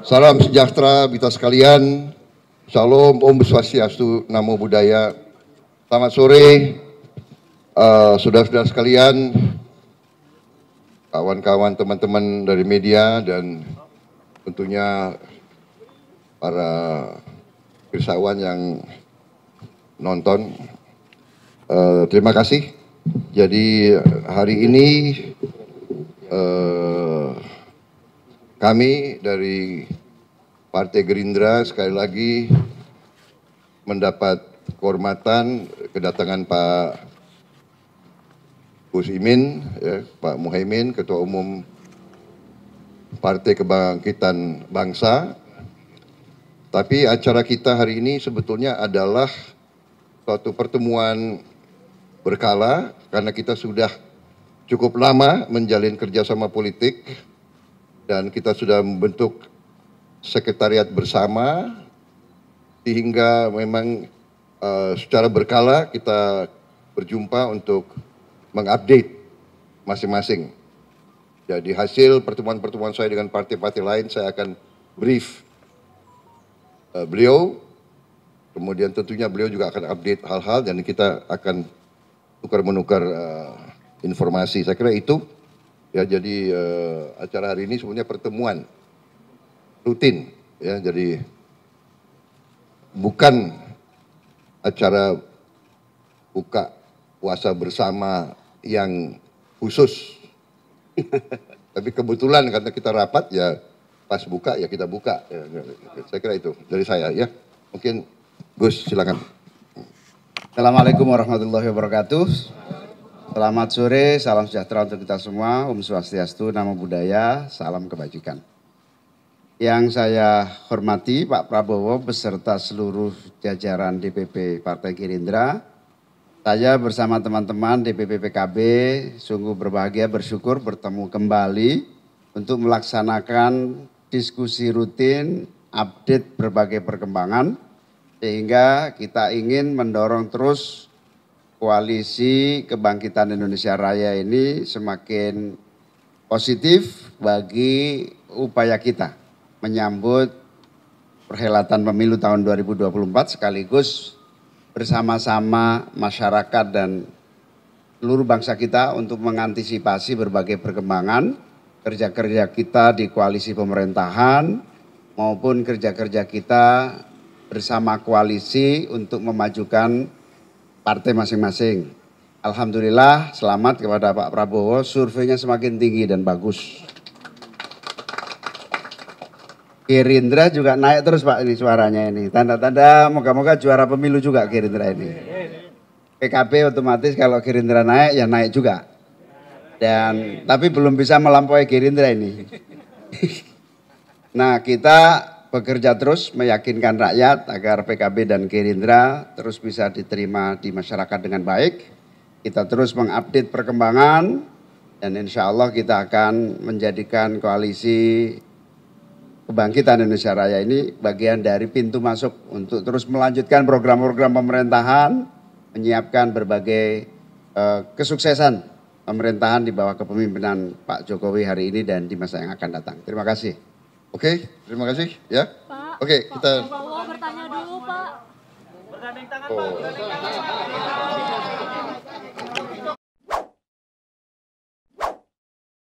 Salam sejahtera kita sekalian. Shalom, Om Swastiastu, Namo Buddhaya. Selamat sore, uh, saudara-saudara sekalian, kawan-kawan teman-teman dari media dan tentunya para pirsawan yang nonton. Uh, terima kasih. Jadi hari ini uh, kami dari Partai Gerindra sekali lagi mendapat kehormatan kedatangan Pak Gus Imin, ya, Pak Muhaimin, Ketua Umum Partai Kebangkitan Bangsa. Tapi acara kita hari ini sebetulnya adalah suatu pertemuan berkala karena kita sudah cukup lama menjalin kerjasama politik dan kita sudah membentuk sekretariat bersama sehingga memang uh, secara berkala kita berjumpa untuk mengupdate masing-masing. Jadi hasil pertemuan-pertemuan saya dengan partai-partai lain saya akan brief uh, beliau. Kemudian tentunya beliau juga akan update hal-hal dan kita akan tukar menukar uh, eh, informasi. Saya kira itu Ya jadi uh, acara hari ini sebenarnya pertemuan rutin ya jadi bukan acara buka puasa bersama yang khusus. Tapi kebetulan karena kita rapat ya pas buka ya kita buka. Ya, saya kira itu dari saya ya. Mungkin Gus silakan. Assalamualaikum warahmatullahi wabarakatuh. Selamat sore, salam sejahtera untuk kita semua. Om Swastiastu, Namo Buddhaya, salam kebajikan. Yang saya hormati Pak Prabowo beserta seluruh jajaran DPP Partai Gerindra, saya bersama teman-teman DPP PKB sungguh berbahagia bersyukur bertemu kembali untuk melaksanakan diskusi rutin, update berbagai perkembangan sehingga kita ingin mendorong terus koalisi Kebangkitan Indonesia Raya ini semakin positif bagi upaya kita menyambut perhelatan pemilu tahun 2024 sekaligus bersama-sama masyarakat dan seluruh bangsa kita untuk mengantisipasi berbagai perkembangan kerja-kerja kita di koalisi pemerintahan maupun kerja-kerja kita bersama koalisi untuk memajukan partai masing-masing. Alhamdulillah selamat kepada Pak Prabowo, surveinya semakin tinggi dan bagus. Gerindra juga naik terus Pak ini suaranya ini. Tanda-tanda moga-moga juara pemilu juga Gerindra ini. PKB otomatis kalau Gerindra naik ya naik juga. Dan tapi belum bisa melampaui Gerindra ini. nah, kita bekerja terus meyakinkan rakyat agar PKB dan Gerindra terus bisa diterima di masyarakat dengan baik. Kita terus mengupdate perkembangan dan insya Allah kita akan menjadikan koalisi kebangkitan Indonesia Raya ini bagian dari pintu masuk untuk terus melanjutkan program-program pemerintahan, menyiapkan berbagai uh, kesuksesan pemerintahan di bawah kepemimpinan Pak Jokowi hari ini dan di masa yang akan datang. Terima kasih. Oke, okay, terima kasih ya. Pak. Oke, okay, kita Pak mau bertanya dulu, Pak. Bergandeng tangan, oh. Pak. Bergandeng tangan.